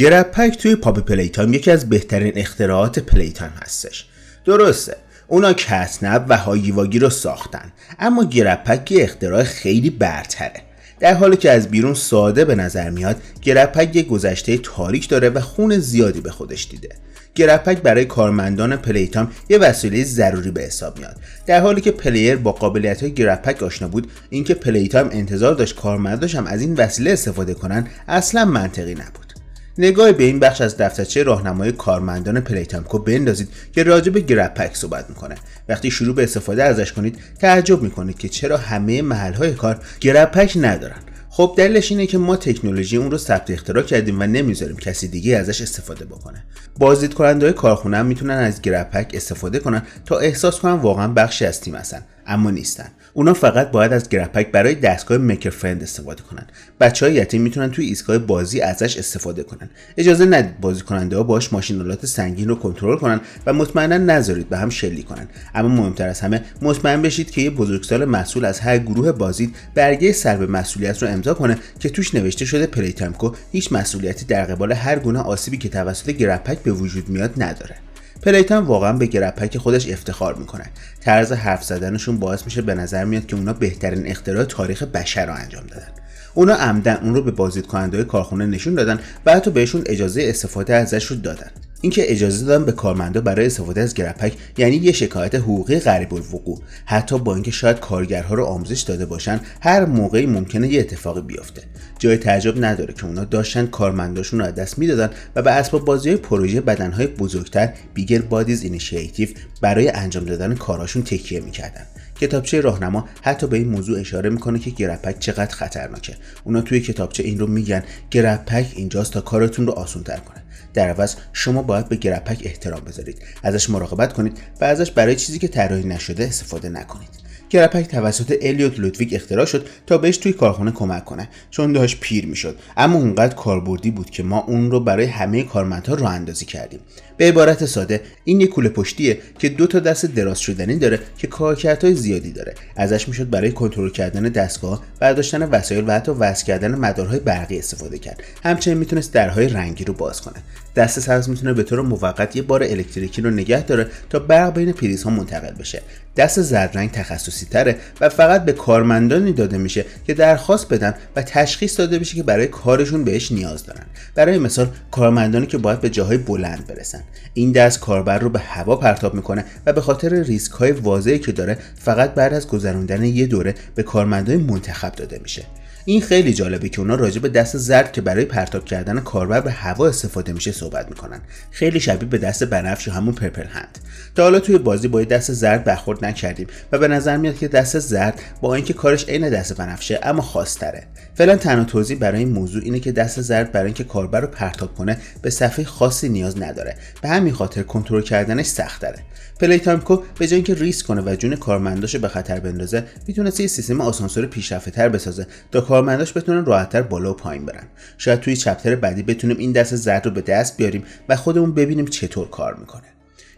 جرپک توی پاپ پلیتام یکی از بهترین اختراعات پلیتام هستش درسته اونا کسنب و واگی رو ساختن اما گرپک یه اختراع خیلی برتره در حالی که از بیرون ساده به نظر میاد گرپک یه گذشته تاریک داره و خون زیادی به خودش دیده گرپک برای کارمندان پلیتام یه وسیله ضروری به حساب میاد در حالی که پلیر با قابلیت های گرپک آشنا بود اینکه پلیتام انتظار داشت کارمنداش هم از این وسیله استفاده کنن اصلا منطقی نبود نگاهی به این بخش از دفترچه راهنمای کارمندان پلیتامکو بندازید که راجع به گرپک صحبت میکنه وقتی شروع به استفاده ازش کنید تعجب میکنید که چرا همه محلهای کار گرپک ندارن خب دلیلش اینه که ما تکنولوژی اون رو ثبت اختراع کردیم و نمیذاریم کسی دیگه ازش استفاده بکنه بازدید کننده های کارخونه هم میتونن از گرپک استفاده کنن تا احساس کنن واقعا بخشی از تیم هستن اما نیستن اونا فقط باید از گرپک برای دستگاه مکر استفاده کنن بچه های یتیم میتونن توی ایستگاه بازی ازش استفاده کنن اجازه ندید بازی کننده ها باش ماشینالات سنگین رو کنترل کنن و مطمئنا نذارید به هم شلیک کنن اما مهمتر از همه مطمئن بشید که یه بزرگسال مسئول از هر گروه بازدید برگه سر به مسئولیت رو امضا کنه که توش نوشته شده پلیتمکو هیچ مسئولیتی در قبال هر گونه آسیبی که توسط گرپک به وجود میاد نداره پلیتن واقعا به گرپک خودش افتخار میکنه طرز حرف زدنشون باعث میشه به نظر میاد که اونا بهترین اختراع تاریخ بشر رو انجام دادن اونا عمدن اون رو به بازدید کننده های کارخونه نشون دادن و حتی بهشون اجازه استفاده ازش رو دادن اینکه اجازه دادن به کارمندا برای استفاده از گرپک یعنی یه شکایت حقوقی غریب الوقوع حتی با اینکه شاید کارگرها رو آموزش داده باشن هر موقعی ممکنه یه اتفاقی بیفته جای تعجب نداره که اونا داشتن کارمنداشون رو از دست میدادن و به اسباب بازی های پروژه بدنهای بزرگتر بیگر بادیز اینیشیتیو برای انجام دادن کاراشون تکیه میکردن کتابچه راهنما حتی به این موضوع اشاره میکنه که گرپک چقدر خطرناکه اونا توی کتابچه این رو میگن گرپک اینجاست تا کارتون رو آسونتر کنه در عوض شما باید به گرپک احترام بذارید ازش مراقبت کنید و ازش برای چیزی که طراحی نشده استفاده نکنید گرپک توسط الیوت لودویگ اختراع شد تا بهش توی کارخونه کمک کنه چون داشت پیر میشد اما اونقدر کاربردی بود که ما اون رو برای همه کارمندها راه اندازی کردیم به عبارت ساده این یک کوله پشتیه که دو تا دست دراز شدنی داره که کارکردهای زیادی داره ازش میشد برای کنترل کردن دستگاه برداشتن وسایل و حتی وصل کردن مدارهای برقی استفاده کرد همچنین میتونست درهای رنگی رو باز کنه دست سبز میتونه به طور موقت یه بار الکتریکی رو نگه داره تا برق بین پریزها منتقل بشه دست زرد تخصصی تره و فقط به کارمندانی داده میشه که درخواست بدن و تشخیص داده بشه که برای کارشون بهش نیاز دارن برای مثال کارمندانی که باید به جاهای بلند برسن این دست کاربر رو به هوا پرتاب میکنه و به خاطر ریسک های واضحی که داره فقط بعد از گذراندن یه دوره به کارمندای منتخب داده میشه این خیلی جالبه که اونا راجع به دست زرد که برای پرتاب کردن کاربر به هوا استفاده میشه صحبت میکنن خیلی شبیه به دست بنفش و همون پرپل هند تا حالا توی بازی با دست زرد برخورد نکردیم و به نظر میاد که دست زرد با اینکه کارش عین دست بنفشه اما خاصتره فعلا تنها توضیح برای این موضوع اینه که دست زرد برای اینکه کاربر رو پرتاب کنه به صفحه خاصی نیاز نداره به همین خاطر کنترل کردنش سختره پلی تایم به جای اینکه ریسک کنه و جون کارمنداشو به خطر بندازه میتونه یه سیستم آسانسور پیشرفته بسازه تا کارمنداش بتونن راحتتر بالا و پایین برن شاید توی چپتر بعدی بتونیم این دست زرد رو به دست بیاریم و خودمون ببینیم چطور کار میکنه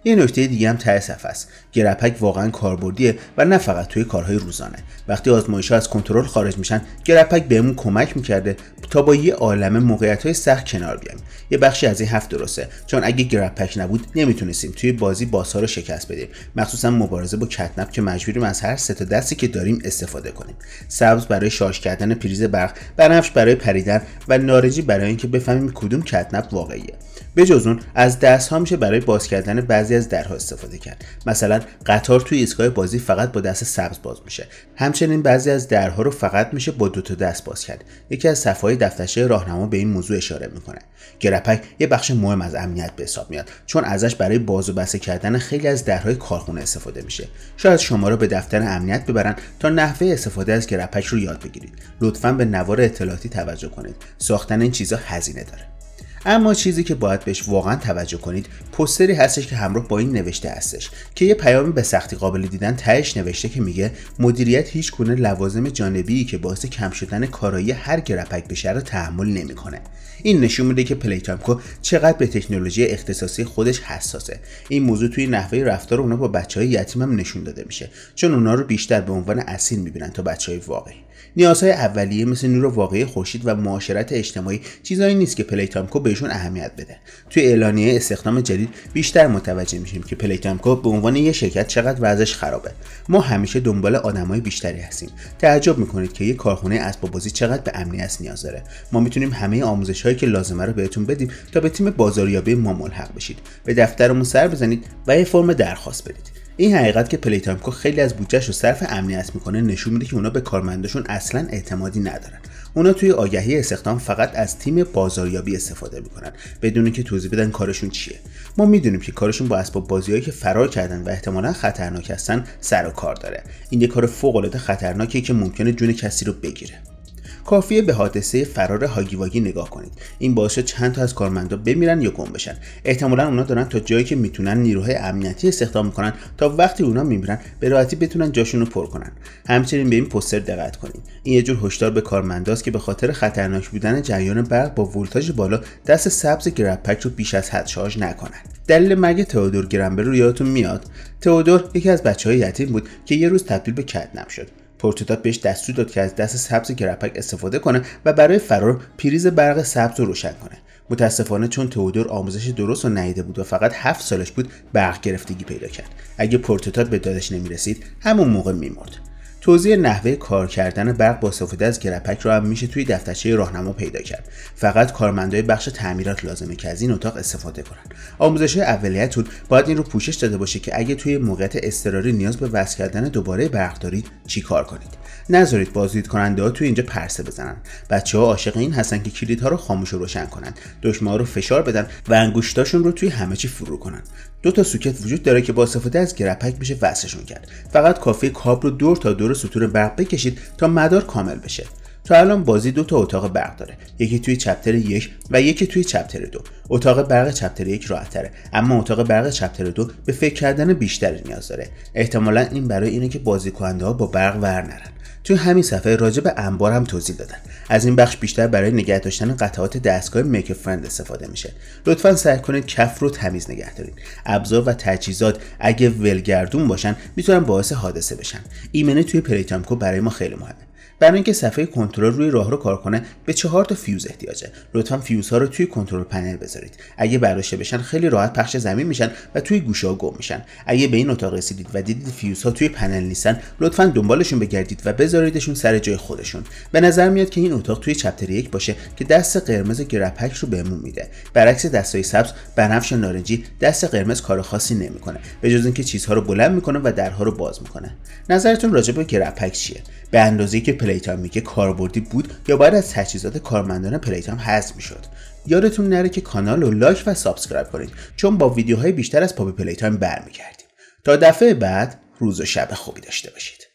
یه نکته دیگه هم ته است گرپک واقعا کاربردیه و نه فقط توی کارهای روزانه وقتی آزمایش از کنترل خارج میشن گرپک بهمون کمک میکرده تا با یه عالمه موقعیت های سخت کنار بیایم یه بخشی از این هفت درسته چون اگه گرپک نبود نمیتونستیم توی بازی باسا رو شکست بدیم مخصوصا مبارزه با کتنپ که مجبوریم از هر سه دستی که داریم استفاده کنیم سبز برای شارژ کردن پریز برق بنفش برای پریدن و نارنجی برای اینکه بفهمیم کدوم کتنپ واقعیه بجز اون از دستها میشه برای باز کردن بعضی بعضی از درها استفاده کرد مثلا قطار توی ایستگاه بازی فقط با دست سبز باز میشه همچنین بعضی از درها رو فقط میشه با دوتا دست باز کرد یکی از صفحه دفترچه راهنما به این موضوع اشاره میکنه گرپک یه بخش مهم از امنیت به حساب میاد چون ازش برای باز و بسته کردن خیلی از درهای کارخونه استفاده میشه شاید شما رو به دفتر امنیت ببرن تا نحوه استفاده از گرپک رو یاد بگیرید لطفا به نوار اطلاعاتی توجه کنید ساختن این چیزا هزینه داره اما چیزی که باید بهش واقعا توجه کنید پستری هستش که همراه با این نوشته هستش که یه پیامی به سختی قابل دیدن تهش نوشته که میگه مدیریت هیچ کنه لوازم جانبی که باعث کم شدن کارایی هر گرپک بشه را تحمل نمیکنه این نشون میده که پلیتامکو چقدر به تکنولوژی اختصاصی خودش حساسه این موضوع توی نحوه رفتار اونا با بچه های یتیم هم نشون داده میشه چون اونا رو بیشتر به عنوان اصیل میبینن تا بچه های واقعی نیازهای اولیه مثل نور واقعی خورشید و معاشرت اجتماعی چیزایی نیست که پلیتامکو بهشون اهمیت بده توی اعلانیه استخدام جدید بیشتر متوجه میشیم که پلیتامکو به عنوان یه شرکت چقدر وضعش خرابه ما همیشه دنبال آدمای بیشتری هستیم تعجب میکنید که یه کارخونه بازی چقدر به امنیت نیاز داره ما میتونیم همه آموزش هایی که لازمه رو بهتون بدیم تا به تیم بازاریابی ما ملحق بشید به دفترمون سر بزنید و یه فرم درخواست بدید این حقیقت که کو خیلی از بودجهش رو صرف امنیت میکنه نشون میده که اونا به کارمنداشون اصلا اعتمادی ندارن اونا توی آگهی استخدام فقط از تیم بازاریابی استفاده میکنن بدون که توضیح بدن کارشون چیه ما میدونیم که کارشون با اسباب بازیهایی که فرار کردن و احتمالا خطرناک هستن سر و کار داره این یه کار فوق العاده خطرناکیه که ممکنه جون کسی رو بگیره کافیه به حادثه فرار هاگیواگی نگاه کنید این باعث چند تا از کارمندا بمیرن یا گم بشن احتمالا اونا دارن تا جایی که میتونن نیروهای امنیتی استخدام میکنن تا وقتی اونا میمیرن به راحتی بتونن جاشون رو پر کنن همچنین به این پوستر دقت کنید این یه جور هشدار به کارمنداست که به خاطر خطرناک بودن جریان برق با ولتاژ بالا دست سبز گرپک رو بیش از حد شارژ نکنند دلیل مرگ تئودور گرمبر رو یادتون میاد تئودور یکی از بچه های یتیم بود که یه روز تبدیل به کدنم شد تورتوداد بهش دستور داد که از دست سبز کرپک استفاده کنه و برای فرار پریز برق سبز رو روشن کنه متاسفانه چون تئودور آموزش درست و ندیده بود و فقط هفت سالش بود برق گرفتگی پیدا کرد اگه پورتوتات به دادش نمیرسید همون موقع میمرد توضیح نحوه کار کردن برق با استفاده از گرپک را هم میشه توی دفترچه راهنما پیدا کرد فقط کارمندای بخش تعمیرات لازمه که از این اتاق استفاده کنند آموزش اولیه‌تون باید این رو پوشش داده باشه که اگه توی موقعیت اضطراری نیاز به وصل کردن دوباره برق دارید کار کنید نذارید بازدید کننده ها توی اینجا پرسه بزنن بچه ها عاشق این هستن که کلید ها رو خاموش و روشن کنن دشمه رو فشار بدن و انگوشتاشون رو توی همه چی فرو کنن دو تا سوکت وجود داره که با استفاده از گرپک بشه وصلشون کرد فقط کافی کاب رو دور تا دور سطور برق بکشید تا مدار کامل بشه تا الان بازی دو تا اتاق برق داره یکی توی چپتر یک و یکی توی چپتر دو اتاق برق چپتر یک راحتتره اما اتاق برق چپتر دو به فکر کردن بیشتری نیاز داره احتمالا این برای اینه که بازی کننده ها با برق ور نرن توی همین صفحه راجع به انبار هم توضیح دادن از این بخش بیشتر برای نگه داشتن قطعات دستگاه میک فرند استفاده میشه لطفا سعی کنید کف رو تمیز نگه دارید ابزار و تجهیزات اگه ولگردون باشن میتونن باعث حادثه بشن ایمنه توی پلیتامکو برای ما خیلی مهمه برای اینکه صفحه کنترل روی راه رو کار کنه به چهار تا فیوز احتیاجه لطفا فیوزها رو توی کنترل پنل بذارید اگه برداشته بشن خیلی راحت پخش زمین میشن و توی گوشه ها گم میشن اگه به این اتاق رسیدید و دیدید ها توی پنل نیستن لطفا دنبالشون بگردید و بذاریدشون سر جای خودشون به نظر میاد که این اتاق توی چپتر یک باشه که دست قرمز گرپک رو بهمون میده برعکس دستای سبز بنفش نارنجی دست قرمز کار خاصی نمیکنه به جز اینکه چیزها رو بلند میکنه و درها رو باز میکنه نظرتون راجع به گرپک چیه به اندازه که پلیتام میگه کاربردی بود یا باید از تجهیزات کارمندان پلیتام حذف میشد یادتون نره که کانال رو لایک و سابسکرایب کنید چون با ویدیوهای بیشتر از پاپ پلیتام برمیگردیم تا دفعه بعد روز و شب خوبی داشته باشید